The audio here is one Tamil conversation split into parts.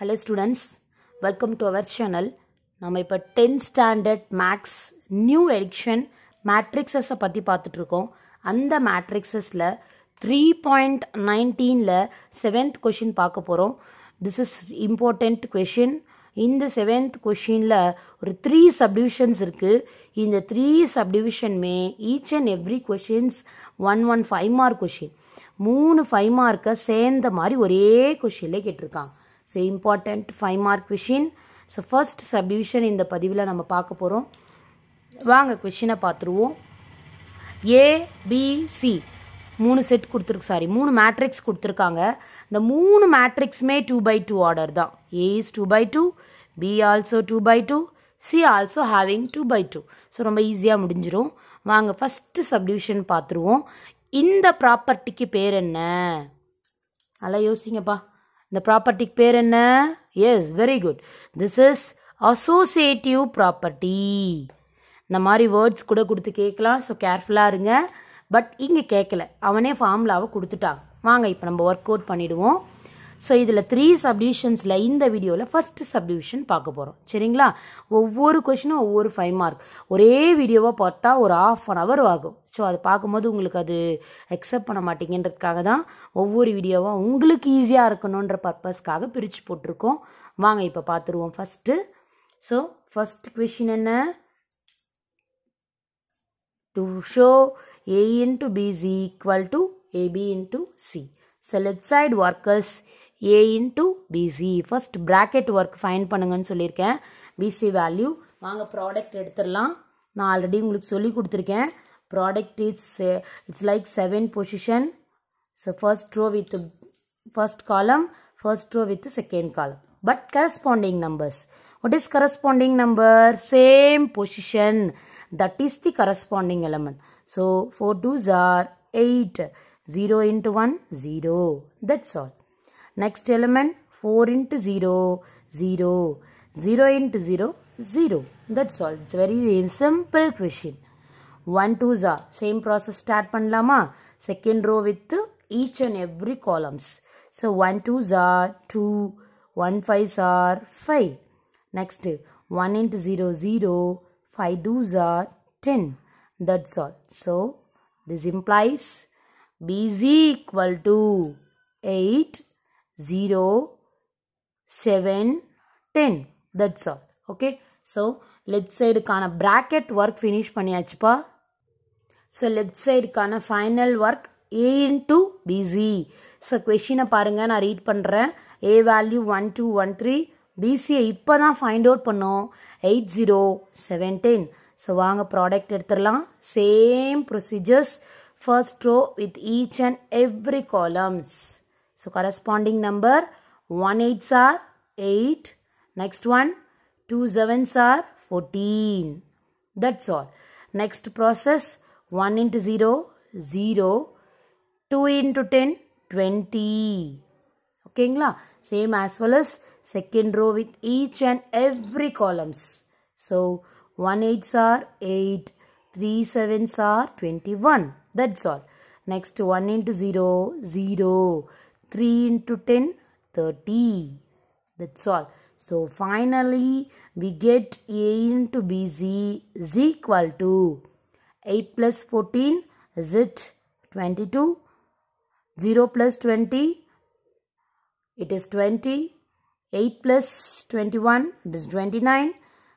Hello students welcome to our channel நம்ம இப்போ tenth standard maths new edition மேட்ரிக்ஸஸை பற்றி பார்த்துட்ருக்கோம் அந்த மேட்ரிக்ஸஸில் த்ரீ பாயிண்ட் நைன்டீனில் செவன்த் கொஷின் பார்க்க போகிறோம் திஸ் இஸ் இம்பார்ட்டண்ட் கொஷின் இந்த செவன்த் கொஷினில் ஒரு த்ரீ சப்டிவிஷன்ஸ் இருக்குது இந்த த்ரீ சப்டிவிஷனுமே each and every questions one one five mark question மூணு ஃபைவ் மார்க்கை சேர்ந்த மாதிரி ஒரே கொஷினில் கேட்டிருக்காங்க so important five mark question so first subdivision இந்த பதிவில் நம்ம பார்க்க போகிறோம் வாங்க கொஷினை பார்த்துருவோம் ஏபிசி மூணு செட் கொடுத்துருக்கு சாரி மூணு மேட்ரிக்ஸ் கொடுத்துருக்காங்க இந்த மூணு மேட்ரிக்ஸுமே டூ பை டூ ஆர்டர் தான் A is two by two B also two by two C also having two by two so ரொம்ப ஈஸியாக முடிஞ்சிடும் வாங்க ஃபஸ்ட்டு சப்டிவிஷன் பார்த்துருவோம் இந்த ப்ராப்பர்ட்டிக்கு பேர் என்ன நல்லா யோசிங்கப்பா இந்த ப்ராப்பர்ட்டிக்கு பேர் என்ன yes very good this is associative property இந்த மாதிரி வேர்ட்ஸ் கூட கொடுத்து கேட்கலாம் ஸோ கேர்ஃபுல்லாக இருங்க பட் இங்கே கேட்கல அவனே ஃபார்முலாவை கொடுத்துட்டான் வாங்க இப்போ நம்ம ஒர்க் அவுட் பண்ணிவிடுவோம் ஸோ இதில் த்ரீ சப்டிவிஷன்ஸில் இந்த வீடியோவில் ஃபஸ்ட்டு சப்டிவிஷன் பார்க்க போகிறோம் சரிங்களா ஒவ்வொரு கொஷினும் ஒவ்வொரு ஃபைவ் மார்க் ஒரே வீடியோவாக பார்த்தா ஒரு ஆஃப் அன் ஹவர் ஆகும் ஸோ அதை பார்க்கும்போது உங்களுக்கு அது அக்செப்ட் பண்ண மாட்டேங்கிறதுக்காக தான் ஒவ்வொரு வீடியோவாக உங்களுக்கு ஈஸியாக இருக்கணுன்ற பர்பஸ்க்காக பிரித்து போட்டிருக்கோம் வாங்க இப்போ பார்த்துருவோம் ஃபஸ்ட்டு ஸோ ஃபஸ்ட் கொஷின் என்ன to show A into B is to AB AB into C So side workers A into BC first bracket work find பண்ணுங்கன்னு சொல்லியிருக்கேன் பிசி வேல்யூ வாங்க ப்ராடக்ட் எடுத்துடலாம் நான் ஆல்ரெடி உங்களுக்கு சொல்லி கொடுத்துருக்கேன் product it's it's like seven position so first row with first column first row with second column but corresponding numbers what is corresponding number same position that is the corresponding element so four twos are eight zero into one zero that's all Next element 4 into 0, 0, 0 into 0, 0. That's all. It's very simple question. 1, 2 za. Same process start panlama. Second row with each and every columns. So 1, 2 za, 2, 1, 5 za, 5. Next 1 into 0, 0, 5 2 za, 10. That's all. So this implies BZ equal to 8 0, 7, 10. That's all. Okay. So, left side kana bracket work finish பண்ணியாச்சுப்பா. So, left side kana final work A into BC. So, question பாருங்க நான் read பண்ணிறேன். A value 1, 2, 1, 3. BC இப்போ தான் ஃபைண்ட் அவுட் பண்ணோம் eight zero seven ten so வாங்க ப்ராடக்ட் எடுத்துடலாம் same procedures first row with each and every columns So corresponding number 18s are 8. Next one 27s are 14. That's all. Next process 1 into 0, 0. 2 into 10, 20. Okay, ingla? same as well as second row with each and every columns. So 1 8s are 8, 3 7s are 21. That's all. Next 1 into 0, 0. 3 into 10, 30. That's all. So finally we get A into BC is equal to 8 plus 14 is it 22 0 plus 20 it is 20 8 plus 21 it is 29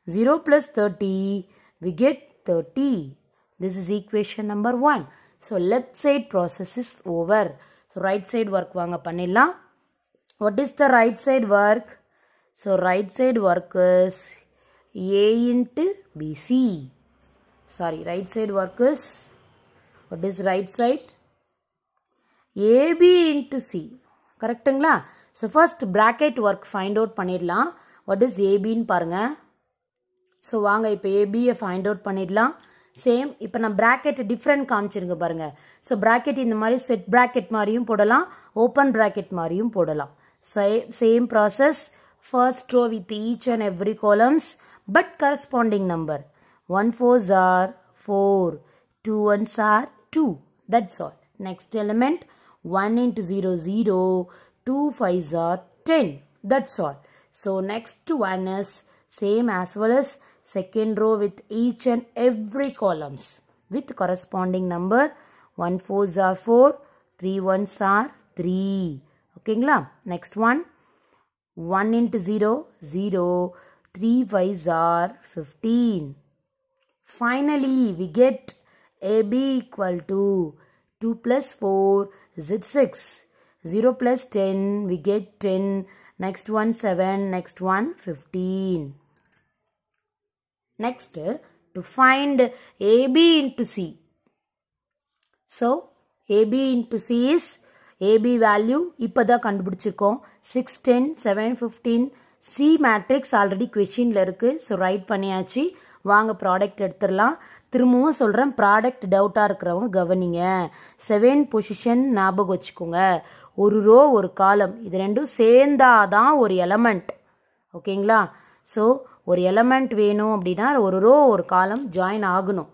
0 plus 30 we get 30 this is equation number 1 so let's say process is over so right side work வாங்க பண்ணிடலாம் what is the right side work so right side work is A into BC sorry right side work is what is right side AB into C கரெக்டுங்களா so first bracket work find out பண்ணிடலாம் வாட் இஸ் ஏபின்னு பாருங்கள் ஸோ வாங்க இப்போ ஏபியை ஃபைண்ட் அவுட் பண்ணிடலாம் same இப்ப நான் bracket different காமிச்சிருங்க பாருங்க so bracket இந்த மாதிரி set bracket Marium, Podala. open bracket Marium, Podala. So same process first row with each and every columns but corresponding number 1 fours are 4 2 ones are 2 that's all next element 1 into 0 0 2 fives are 10 that's all so next one is same as well as second row with each and every columns with corresponding number 1 fours are 4, 3 ones are 3. Okayங்களா? Next one. 1 into 0, 0. 3 fives are 15. Finally, we get AB equal to 2 plus 4 is it 6. 0 plus 10, we get 10. Next one 7, next one 15. Next, to find AB into C. So, AB into C is AB value இப்பதான் கண்டுபிடிச்சிருக்கோம் six ten seven fifteen C matrix already கொஷினில் இருக்குது ஸோ ரைட் பண்ணியாச்சு வாங்க ப்ராடக்ட் எடுத்துடலாம் திரும்பவும் சொல்கிறேன் ப்ராடக்ட் டவுட்டாக இருக்கிறவங்க கவனிங்க செவன் பொசிஷன் ஞாபகம் வச்சுக்கோங்க ஒரு ரோ ஒரு காலம் இது ரெண்டும் சேர்ந்தாதான் ஒரு எலமெண்ட் ஓகேங்களா ஸோ ஒரு எலமெண்ட் வேணும் அப்படின்னா ஒரு ரோ ஒரு காலம் ஜாயின் ஆகணும்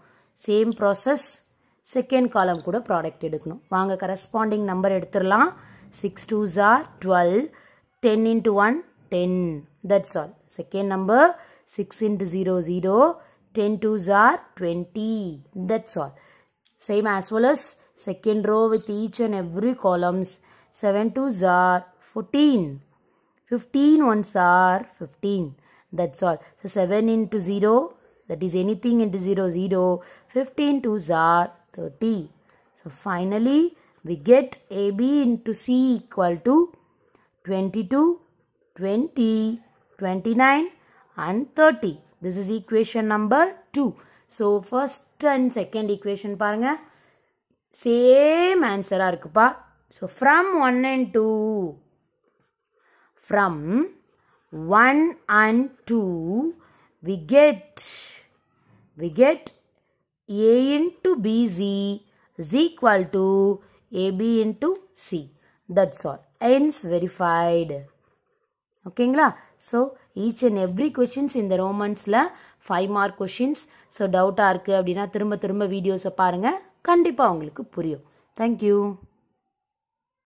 சேம் ப்ராசஸ் செகண்ட் காலம் கூட ப்ராடக்ட் எடுக்கணும் வாங்க கரஸ்பாண்டிங் நம்பர் எடுத்துடலாம் six twos are twelve ten into one ten that's all second number six into zero zero ten twos are twenty that's all same as well as second row with each and every columns seven twos are fourteen fifteen ones are fifteen That's all. So 7 into 0 that is anything into 0 0. 15 to are 30. So finally we get AB into C equal to 22, 20, 29 and 30. This is equation number 2. So first and second equation பாருங்க same answer இருக்குப்பா So from one and two. From one and two we get we get A get A into BZ is AB to AB into C. That's all. Ends ஓகேங்களா so each and every questions இந்த ரோமன்ஸில் ஃபைவ் மார்க் கொஷின்ஸ் ஸோ டவுட்டாக இருக்குது அப்படின்னா திரும்ப திரும்ப வீடியோஸை பாருங்கள் கண்டிப்பாக உங்களுக்கு புரியும் தேங்க்யூ